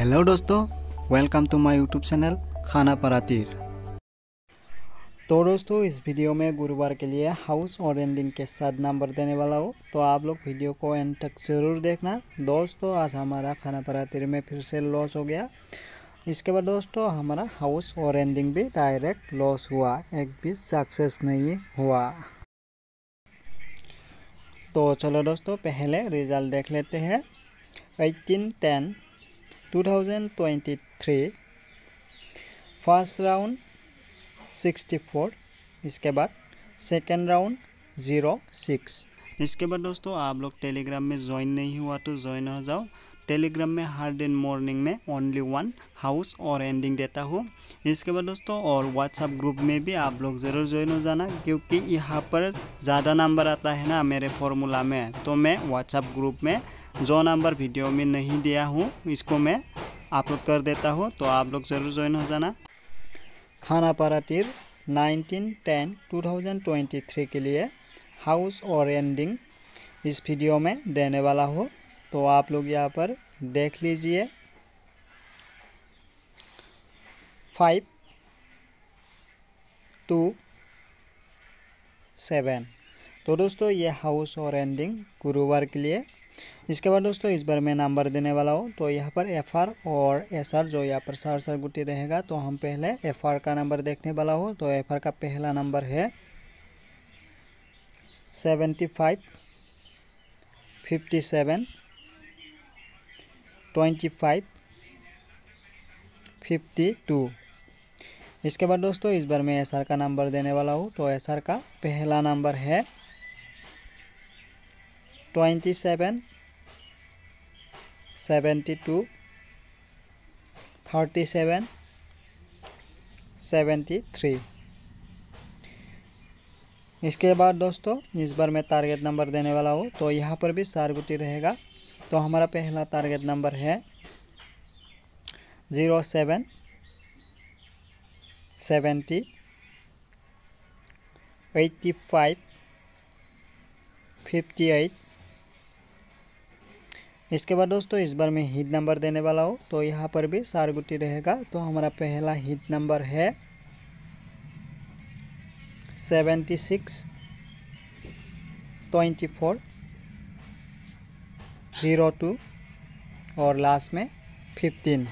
hello दोस्तों welcome to my YouTube channel खाना परातीर तो दोस्तों इस वीडियो में गुरुवार के लिए हाउस और एंडिंग के साथ नंबर देने वाला हो तो आप लोग वीडियो को एंड तक ज़रूर देखना दोस्तों आज हमारा खाना परातीर में फिर से लॉस हो गया इसके बाद दोस्तों हमारा हाउस और एंडिंग भी डायरेक्ट लॉस हुआ एक भी सक्सेस नहीं हुआ तो चलो दोस्तों पहले रिजल्ट देख लेते हैं एट्टीन टेन 2023 फर्स्ट राउंड 64 इसके बाद सेकेंड राउंड ज़ीरो सिक्स इसके बाद दोस्तों आप लोग टेलीग्राम में ज्वाइन नहीं हुआ तो ज्वाइन हो जाओ टेलीग्राम में हर दिन मॉर्निंग में ओनली वन हाउस और एंडिंग देता हूँ इसके बाद दोस्तों और व्हाट्सअप ग्रुप में भी आप लोग ज़रूर ज्वाइन हो जाना क्योंकि यहाँ पर ज़्यादा नंबर आता है ना मेरे फॉर्मूला में तो मैं व्हाट्सअप ग्रुप में जो नंबर वीडियो में नहीं दिया हूँ इसको मैं अपलोड कर देता हूँ तो आप लोग ज़रूर ज्वाइन हो जाना खाना तिर nineteen ten two thousand twenty three के लिए हाउस और एंडिंग इस वीडियो में देने वाला हो तो आप लोग यहाँ पर देख लीजिए फाइव टू सेवन तो दोस्तों ये हाउस और एंडिंग गुरुवार के लिए इसके बाद दोस्तों इस बार मैं नंबर देने वाला हूँ तो यहाँ पर एफ आर और एस आर जो यहाँ पर सर सर गुटी रहेगा तो हम पहले एफ आर का नंबर देखने वाला हूँ तो एफ आर का पहला नंबर है seventy five fifty seven twenty five fifty two इसके बाद दोस्तों इस बार मैं एस आर का नंबर देने वाला हूँ तो एस आर का पहला नंबर है twenty seven seventy two thirty seven seventy three इसके बाद दोस्तों इस बार मैं टारगेट नंबर देने वाला हूँ तो यहाँ पर भी चार गुटी रहेगा तो हमारा पहला टारगेट नंबर है zero seven seventy eighty five fifty eight इसके बाद दोस्तों इस बार मैं हिट नंबर देने वाला हूँ तो यहाँ पर भी सार गुटी रहेगा तो हमारा पहला हिट नंबर है seventy six twenty four zero two और लास्ट में फिफ्टीन